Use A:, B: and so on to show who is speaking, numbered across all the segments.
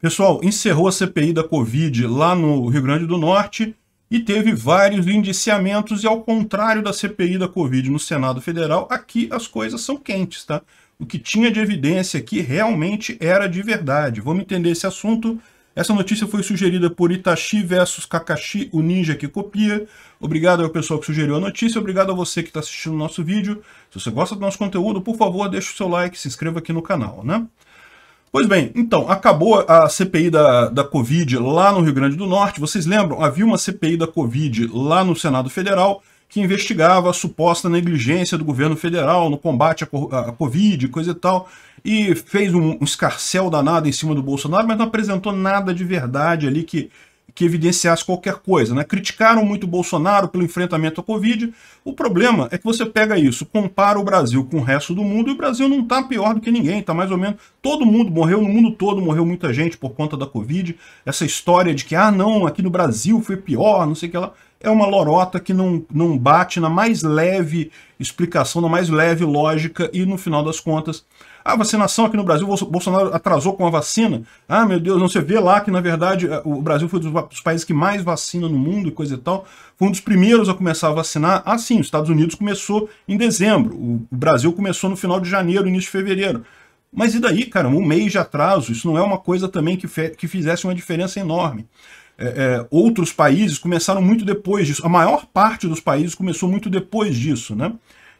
A: Pessoal, encerrou a CPI da Covid lá no Rio Grande do Norte e teve vários indiciamentos, e ao contrário da CPI da Covid no Senado Federal, aqui as coisas são quentes, tá? O que tinha de evidência aqui realmente era de verdade. Vamos entender esse assunto. Essa notícia foi sugerida por Itachi versus Kakashi, o ninja que copia. Obrigado ao pessoal que sugeriu a notícia, obrigado a você que está assistindo o nosso vídeo. Se você gosta do nosso conteúdo, por favor, deixe o seu like, se inscreva aqui no canal, né? Pois bem, então, acabou a CPI da, da Covid lá no Rio Grande do Norte. Vocês lembram? Havia uma CPI da Covid lá no Senado Federal que investigava a suposta negligência do governo federal no combate à Covid, coisa e tal, e fez um escarcel danado em cima do Bolsonaro, mas não apresentou nada de verdade ali que que evidenciasse qualquer coisa. Né? Criticaram muito Bolsonaro pelo enfrentamento à Covid. O problema é que você pega isso, compara o Brasil com o resto do mundo e o Brasil não está pior do que ninguém, está mais ou menos. Todo mundo morreu, no mundo todo morreu muita gente por conta da Covid. Essa história de que, ah, não, aqui no Brasil foi pior, não sei o que lá. É uma lorota que não, não bate na mais leve explicação, na mais leve lógica e, no final das contas, a ah, vacinação aqui no Brasil, Bolsonaro atrasou com a vacina. Ah, meu Deus, não você vê lá que, na verdade, é, o Brasil foi um dos países que mais vacina no mundo e coisa e tal. Foi um dos primeiros a começar a vacinar. Ah, sim, os Estados Unidos começou em dezembro. O Brasil começou no final de janeiro, início de fevereiro. Mas e daí, cara? Um mês de atraso, isso não é uma coisa também que, que fizesse uma diferença enorme. É, é, outros países começaram muito depois disso. A maior parte dos países começou muito depois disso, né?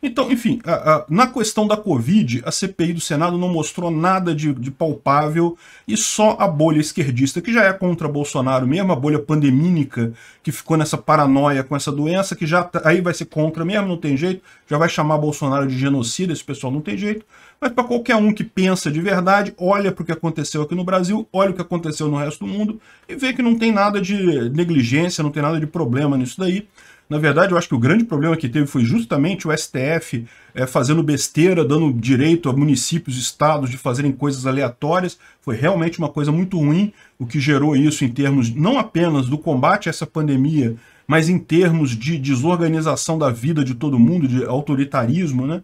A: Então, enfim, a, a, na questão da Covid, a CPI do Senado não mostrou nada de, de, palpável e só a bolha esquerdista, que já é contra Bolsonaro mesmo, a bolha pandemínica, que ficou nessa paranoia com essa doença, que já tá, aí vai ser contra mesmo, não tem jeito, já vai chamar Bolsonaro de genocida, esse pessoal não tem jeito. Mas para qualquer um que pensa de verdade, olha para o que aconteceu aqui no Brasil, olha o que aconteceu no resto do mundo e vê que não tem nada de negligência, não tem nada de problema nisso daí. Na verdade, eu acho que o grande problema que teve foi justamente o STF é, eh, fazendo besteira, dando direito a municípios, estados de fazerem coisas aleatórias. Foi realmente uma coisa muito ruim, o que gerou isso em termos não apenas do combate a essa pandemia, mas em termos de desorganização da vida de todo mundo, de autoritarismo, né?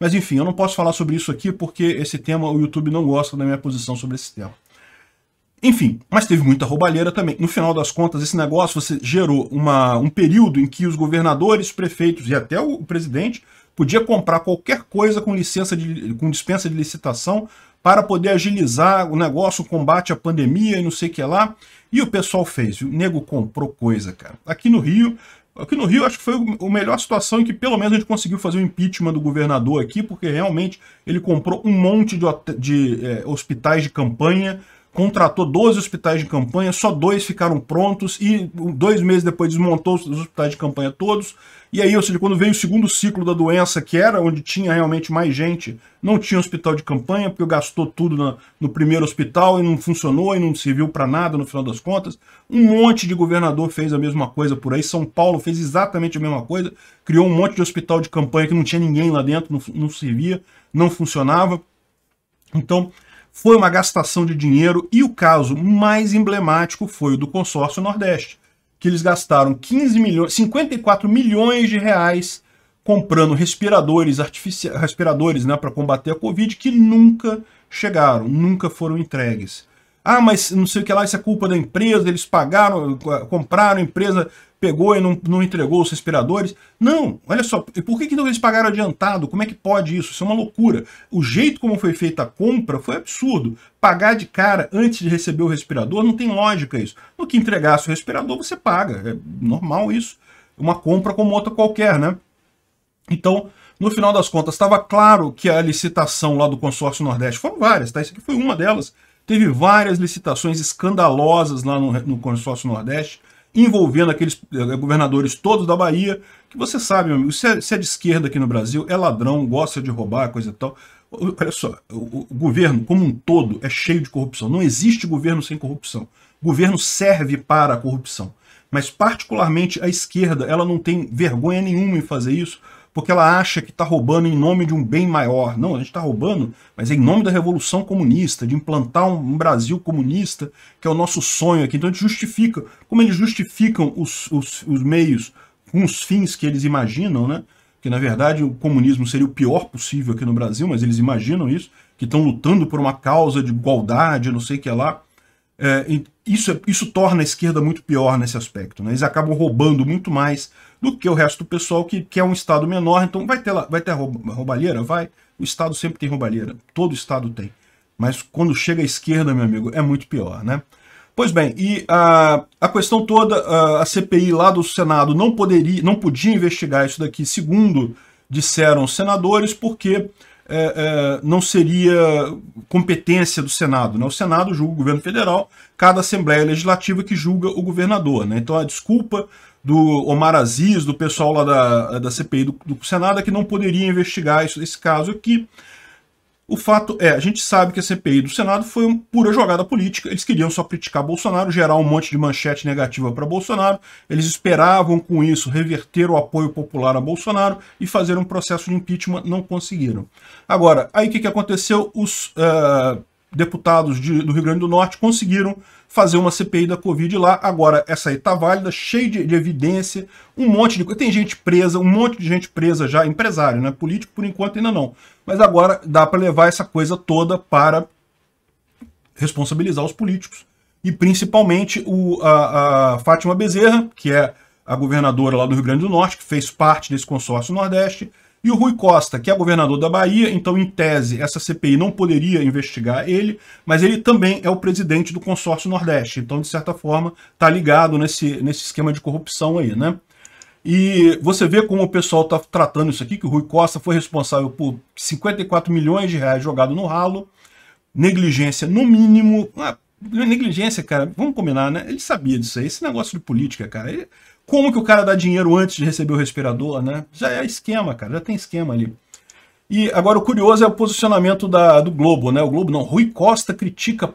A: Mas enfim, eu não posso falar sobre isso aqui porque esse tema o YouTube não gosta da minha posição sobre esse tema. Enfim, mas teve muita roubalheira também. No final das contas, esse negócio você gerou uma, um período em que os governadores, prefeitos e até o presidente podia comprar qualquer coisa com licença de, com dispensa de licitação para poder agilizar o negócio, o combate à pandemia e não sei o que lá. E o pessoal fez, o nego comprou coisa, cara. Aqui no Rio, aqui no Rio acho que foi a melhor situação em que pelo menos a gente conseguiu fazer o impeachment do governador aqui, porque realmente ele comprou um monte de, de é, hospitais de campanha, contratou 12 hospitais de campanha, só dois ficaram prontos e dois meses depois desmontou os hospitais de campanha todos. E aí, ou seja, quando veio o segundo ciclo da doença, que era onde tinha realmente mais gente, não tinha hospital de campanha, porque gastou tudo na, no primeiro hospital e não funcionou e não serviu para nada no final das contas. Um monte de governador fez a mesma coisa por aí. São Paulo fez exatamente a mesma coisa, criou um monte de hospital de campanha que não tinha ninguém lá dentro, não, não servia, não funcionava. Então, foi uma gastação de dinheiro e o caso mais emblemático foi o do consórcio Nordeste, que eles gastaram 15 milhões, 54 milhões de reais comprando respiradores artificiais, respiradores, né, para combater a Covid que nunca chegaram, nunca foram entregues. Ah, mas não sei o que lá, isso é culpa da empresa, eles pagaram, compraram, a empresa pegou e não, não entregou os respiradores. Não, olha só, E por que, que eles pagaram adiantado? Como é que pode isso? Isso é uma loucura. O jeito como foi feita a compra foi absurdo. Pagar de cara antes de receber o respirador não tem lógica isso. No que entregasse o respirador, você paga. É normal isso. Uma compra como outra qualquer, né? Então, no final das contas, estava claro que a licitação lá do consórcio Nordeste, foram várias, tá? Isso aqui foi uma delas, Teve várias licitações escandalosas lá no, no consórcio Nordeste, envolvendo aqueles eh, governadores todos da Bahia, que você sabe, meu amigo, se é, se é de esquerda aqui no Brasil, é ladrão, gosta de roubar, coisa e tal. Olha só, o, o governo como um todo é cheio de corrupção. Não existe governo sem corrupção. O governo serve para a corrupção. Mas particularmente a esquerda, ela não tem vergonha nenhuma em fazer isso, porque ela acha que está roubando em nome de um bem maior. Não, a gente está roubando, mas é em nome da Revolução Comunista, de implantar um Brasil comunista, que é o nosso sonho aqui. Então a gente justifica, como eles justificam os, os, os meios com os fins que eles imaginam, né? que na verdade o comunismo seria o pior possível aqui no Brasil, mas eles imaginam isso, que estão lutando por uma causa de igualdade, não sei o que lá. É, isso, é, isso torna a esquerda muito pior nesse aspecto. Né? Eles acabam roubando muito mais do que o resto do pessoal, que quer é um Estado menor. Então vai ter, vai ter roubalheira? Vai. O Estado sempre tem roubalheira. Todo Estado tem. Mas quando chega à esquerda, meu amigo, é muito pior. Né? Pois bem, e a, a questão toda, a, a CPI lá do Senado não poderia, não podia investigar isso daqui, segundo disseram os senadores, porque é, é, não seria competência do Senado. Né? O Senado julga o governo federal, cada Assembleia Legislativa que julga o governador. Né? Então a desculpa do Omar Aziz, do pessoal lá da, da CPI do, do Senado, é que não poderia investigar isso, esse caso aqui. O fato é, a gente sabe que a CPI do Senado foi uma pura jogada política. Eles queriam só criticar Bolsonaro, gerar um monte de manchete negativa para Bolsonaro. Eles esperavam com isso reverter o apoio popular a Bolsonaro e fazer um processo de impeachment. Não conseguiram. Agora, aí o que, que aconteceu? Os uh, deputados de, do Rio Grande do Norte conseguiram fazer uma CPI da Covid lá. Agora, essa aí tá válida, cheia de, de evidência, um monte de coisa. Tem gente presa, um monte de gente presa já, empresário, né? Político, por enquanto, ainda não. Mas agora dá para levar essa coisa toda para responsabilizar os políticos. E principalmente o, a, a Fátima Bezerra, que é a governadora lá do Rio Grande do Norte, que fez parte desse consórcio Nordeste, e o Rui Costa, que é governador da Bahia, então, em tese, essa CPI não poderia investigar ele, mas ele também é o presidente do consórcio Nordeste. Então, de certa forma, está ligado nesse, nesse esquema de corrupção aí, né? E você vê como o pessoal está tratando isso aqui, que o Rui Costa foi responsável por 54 milhões de reais jogado no ralo, negligência no mínimo, ah, negligência, cara, vamos combinar, né? Ele sabia disso aí. Esse negócio de política, cara. Ele... Como que o cara dá dinheiro antes de receber o respirador, né? Já é esquema, cara. Já tem esquema ali. E agora o curioso é o posicionamento da, do Globo, né? O Globo não. Rui Costa critica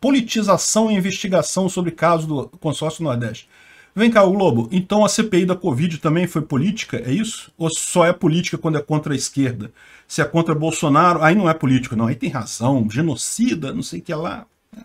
A: politização e investigação sobre caso do consórcio Nordeste. Vem cá, o Globo. Então a CPI da Covid também foi política, é isso? Ou só é política quando é contra a esquerda? Se é contra Bolsonaro, aí não é político, não. Aí tem razão, genocida, não sei o que lá. Né?